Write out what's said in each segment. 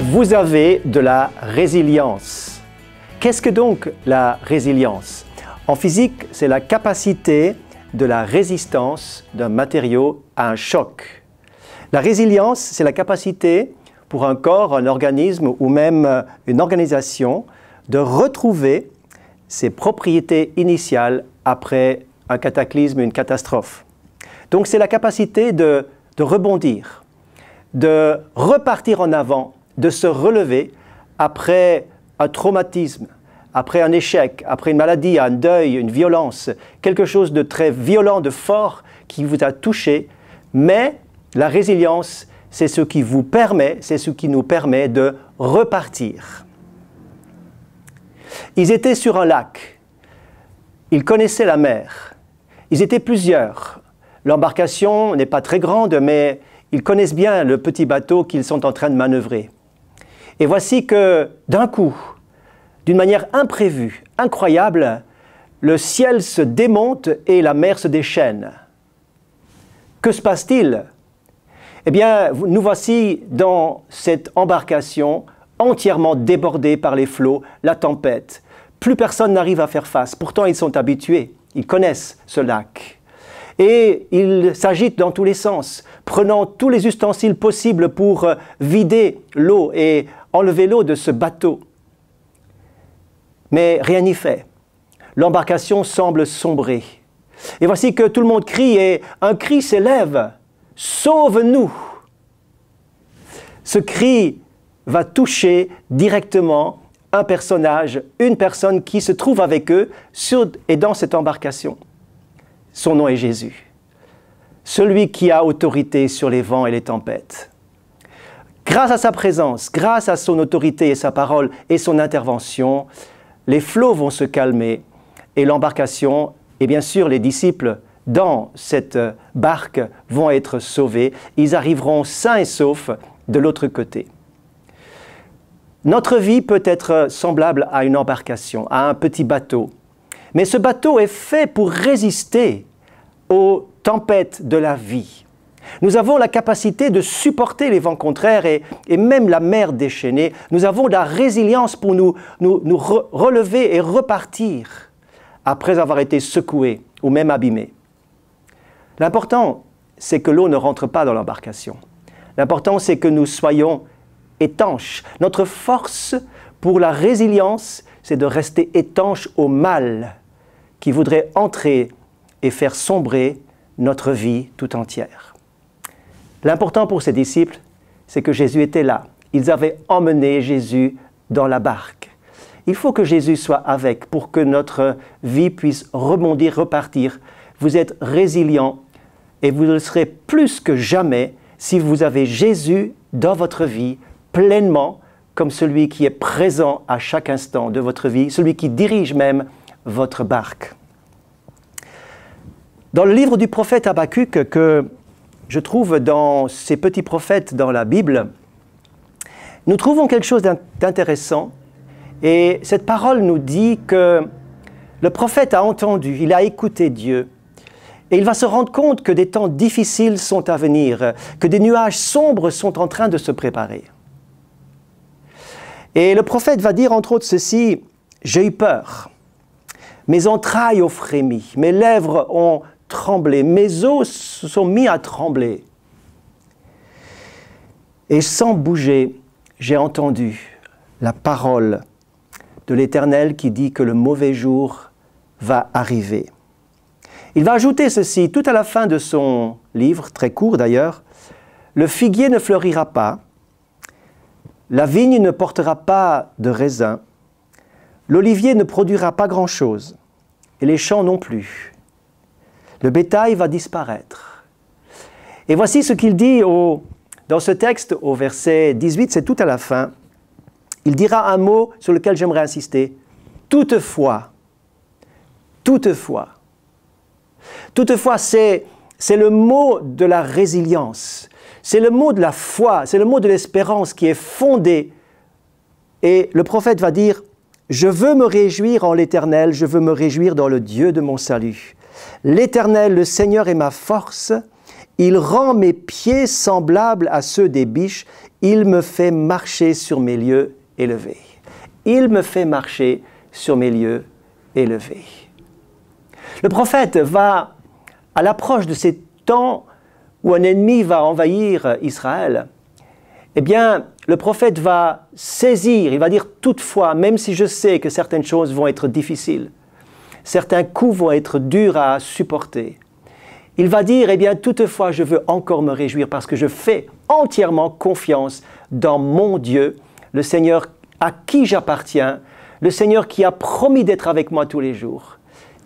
Vous avez de la résilience. Qu'est-ce que donc la résilience En physique, c'est la capacité de la résistance d'un matériau à un choc. La résilience, c'est la capacité pour un corps, un organisme ou même une organisation de retrouver ses propriétés initiales après un cataclysme, une catastrophe. Donc c'est la capacité de, de rebondir, de repartir en avant, de se relever après un traumatisme, après un échec, après une maladie, un deuil, une violence, quelque chose de très violent, de fort qui vous a touché. Mais la résilience, c'est ce qui vous permet, c'est ce qui nous permet de repartir. Ils étaient sur un lac. Ils connaissaient la mer. Ils étaient plusieurs. L'embarcation n'est pas très grande, mais ils connaissent bien le petit bateau qu'ils sont en train de manœuvrer. Et voici que, d'un coup, d'une manière imprévue, incroyable, le ciel se démonte et la mer se déchaîne. Que se passe-t-il Eh bien, nous voici dans cette embarcation entièrement débordée par les flots, la tempête. Plus personne n'arrive à faire face, pourtant ils sont habitués. Ils connaissent ce lac. Et ils s'agitent dans tous les sens, prenant tous les ustensiles possibles pour euh, vider l'eau et enlever l'eau de ce bateau. Mais rien n'y fait. L'embarcation semble sombrer. Et voici que tout le monde crie et un cri s'élève. Sauve-nous Ce cri va toucher directement un personnage, une personne qui se trouve avec eux sur et dans cette embarcation. Son nom est Jésus, celui qui a autorité sur les vents et les tempêtes. Grâce à sa présence, grâce à son autorité et sa parole et son intervention, les flots vont se calmer et l'embarcation, et bien sûr les disciples dans cette barque vont être sauvés. Ils arriveront sains et saufs de l'autre côté. Notre vie peut être semblable à une embarcation, à un petit bateau. Mais ce bateau est fait pour résister aux tempêtes de la vie. Nous avons la capacité de supporter les vents contraires et, et même la mer déchaînée. Nous avons la résilience pour nous, nous, nous relever et repartir après avoir été secoués ou même abîmés. L'important, c'est que l'eau ne rentre pas dans l'embarcation. L'important, c'est que nous soyons étanche. Notre force pour la résilience, c'est de rester étanche au mal qui voudrait entrer et faire sombrer notre vie tout entière. L'important pour ces disciples, c'est que Jésus était là. Ils avaient emmené Jésus dans la barque. Il faut que Jésus soit avec pour que notre vie puisse rebondir, repartir. Vous êtes résilient et vous le serez plus que jamais si vous avez Jésus dans votre vie pleinement comme celui qui est présent à chaque instant de votre vie, celui qui dirige même votre barque. Dans le livre du prophète Habakkuk, que je trouve dans ces petits prophètes dans la Bible, nous trouvons quelque chose d'intéressant. Et cette parole nous dit que le prophète a entendu, il a écouté Dieu. Et il va se rendre compte que des temps difficiles sont à venir, que des nuages sombres sont en train de se préparer. Et le prophète va dire entre autres ceci, j'ai eu peur, mes entrailles ont frémi, mes lèvres ont tremblé, mes os se sont mis à trembler. Et sans bouger, j'ai entendu la parole de l'Éternel qui dit que le mauvais jour va arriver. Il va ajouter ceci tout à la fin de son livre, très court d'ailleurs, Le figuier ne fleurira pas, la vigne ne portera pas de raisin, l'olivier ne produira pas grand-chose, et les champs non plus. Le bétail va disparaître. Et voici ce qu'il dit dans ce texte, au verset 18, c'est tout à la fin. Il dira un mot sur lequel j'aimerais insister. Toutefois, toutefois. Toutefois, c'est le mot de la résilience. C'est le mot de la foi, c'est le mot de l'espérance qui est fondé. Et le prophète va dire, je veux me réjouir en l'Éternel, je veux me réjouir dans le Dieu de mon salut. L'Éternel, le Seigneur est ma force, il rend mes pieds semblables à ceux des biches, il me fait marcher sur mes lieux élevés. Il me fait marcher sur mes lieux élevés. Le prophète va, à l'approche de ces temps où un ennemi va envahir euh, Israël, eh bien, le prophète va saisir, il va dire toutefois, même si je sais que certaines choses vont être difficiles, certains coups vont être durs à supporter, il va dire, eh bien, toutefois, je veux encore me réjouir parce que je fais entièrement confiance dans mon Dieu, le Seigneur à qui j'appartiens, le Seigneur qui a promis d'être avec moi tous les jours.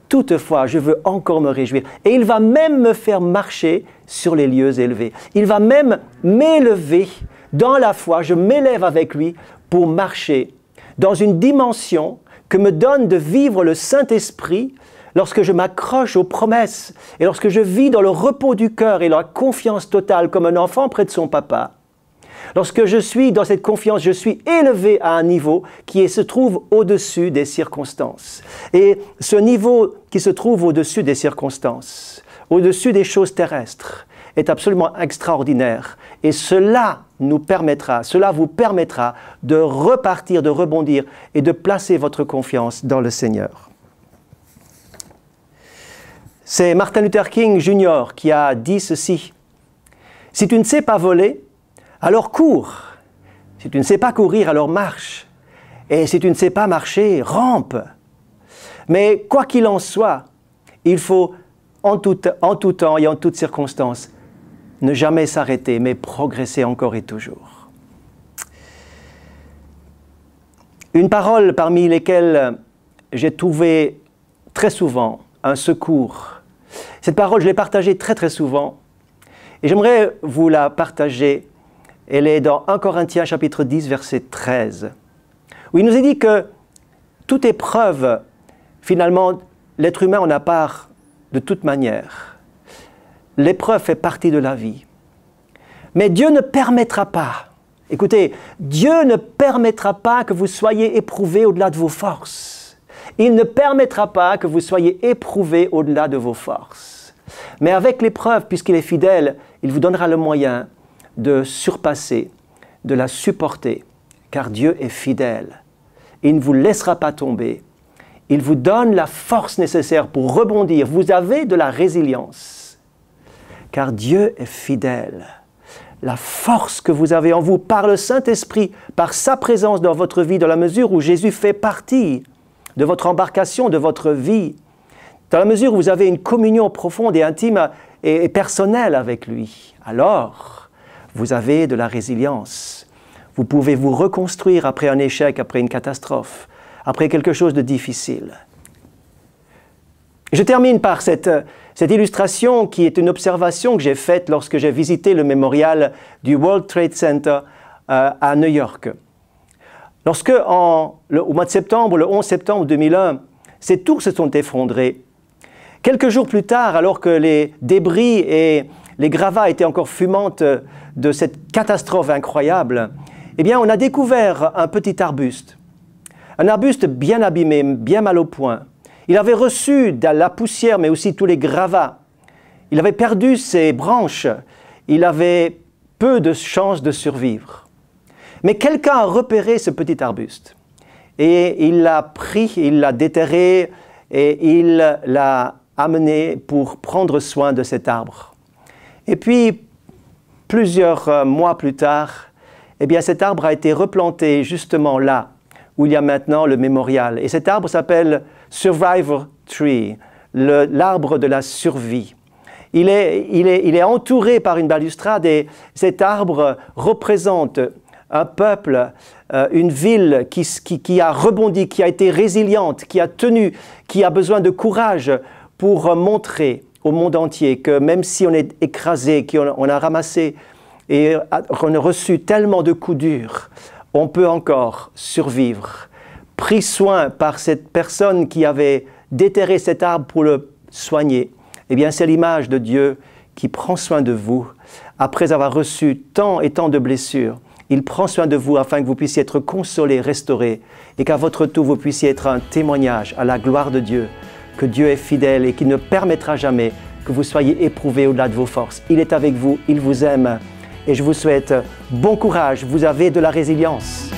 Toutefois, je veux encore me réjouir. Et il va même me faire marcher sur les lieux élevés. Il va même m'élever dans la foi. Je m'élève avec lui pour marcher dans une dimension que me donne de vivre le Saint-Esprit lorsque je m'accroche aux promesses et lorsque je vis dans le repos du cœur et la confiance totale comme un enfant près de son papa. Lorsque je suis dans cette confiance, je suis élevé à un niveau qui se trouve au-dessus des circonstances. Et ce niveau qui se trouve au-dessus des circonstances, au-dessus des choses terrestres, est absolument extraordinaire. Et cela nous permettra, cela vous permettra de repartir, de rebondir et de placer votre confiance dans le Seigneur. C'est Martin Luther King Jr. qui a dit ceci. Si tu ne sais pas voler, alors cours. Si tu ne sais pas courir, alors marche. Et si tu ne sais pas marcher, rampe. Mais quoi qu'il en soit, il faut en tout, en tout temps et en toutes circonstances ne jamais s'arrêter, mais progresser encore et toujours. Une parole parmi lesquelles j'ai trouvé très souvent un secours. Cette parole, je l'ai partagée très très souvent et j'aimerais vous la partager elle est dans 1 Corinthiens chapitre 10, verset 13, où il nous est dit que toute épreuve, finalement, l'être humain en a part de toute manière. L'épreuve fait partie de la vie. Mais Dieu ne permettra pas, écoutez, Dieu ne permettra pas que vous soyez éprouvés au-delà de vos forces. Il ne permettra pas que vous soyez éprouvés au-delà de vos forces. Mais avec l'épreuve, puisqu'il est fidèle, il vous donnera le moyen de surpasser, de la supporter, car Dieu est fidèle. Il ne vous laissera pas tomber. Il vous donne la force nécessaire pour rebondir. Vous avez de la résilience, car Dieu est fidèle. La force que vous avez en vous par le Saint-Esprit, par sa présence dans votre vie, dans la mesure où Jésus fait partie de votre embarcation, de votre vie, dans la mesure où vous avez une communion profonde et intime et personnelle avec lui, alors vous avez de la résilience. Vous pouvez vous reconstruire après un échec, après une catastrophe, après quelque chose de difficile. Je termine par cette, illustration qui est une observation que j'ai faite lorsque j'ai visité le mémorial du World Trade Center euh, à New York. Lorsque, au mois de septembre, le 11 septembre 2001, ces tours se sont effondrées, quelques jours plus tard, alors que les débris et les gravats étaient encore fumantes de cette catastrophe incroyable, eh bien, on a découvert un petit arbuste. Un arbuste bien abîmé, bien mal au point. Il avait reçu de la poussière, mais aussi tous les gravats. Il avait perdu ses branches. Il avait peu de chances de survivre. Mais quelqu'un a repéré ce petit arbuste. Et il l'a pris, il l'a déterré et il l'a amené pour prendre soin de cet arbre. Et puis, plusieurs euh, mois plus tard, eh bien cet arbre a été replanté justement là où il y a maintenant le mémorial. Et cet arbre s'appelle Survivor Tree, l'arbre de la survie. Il est, il, est, il est, entouré par une balustrade et cet arbre représente un peuple, euh, une ville qui, qui, qui a rebondi, qui a été résiliente, qui a tenu, qui a besoin de courage pour euh, montrer au monde entier, que même si on est écrasé, qu'on a ramassé et qu'on a reçu tellement de coups durs, on peut encore survivre. Pris soin par cette personne qui avait déterré cet arbre pour le soigner, eh bien c'est l'image de Dieu qui prend soin de vous. Après avoir reçu tant et tant de blessures, il prend soin de vous afin que vous puissiez être consolés, restauré et qu'à votre tour vous puissiez être un témoignage à la gloire de Dieu que Dieu est fidèle et qu'il ne permettra jamais que vous soyez éprouvés au-delà de vos forces. Il est avec vous, il vous aime et je vous souhaite bon courage, vous avez de la résilience.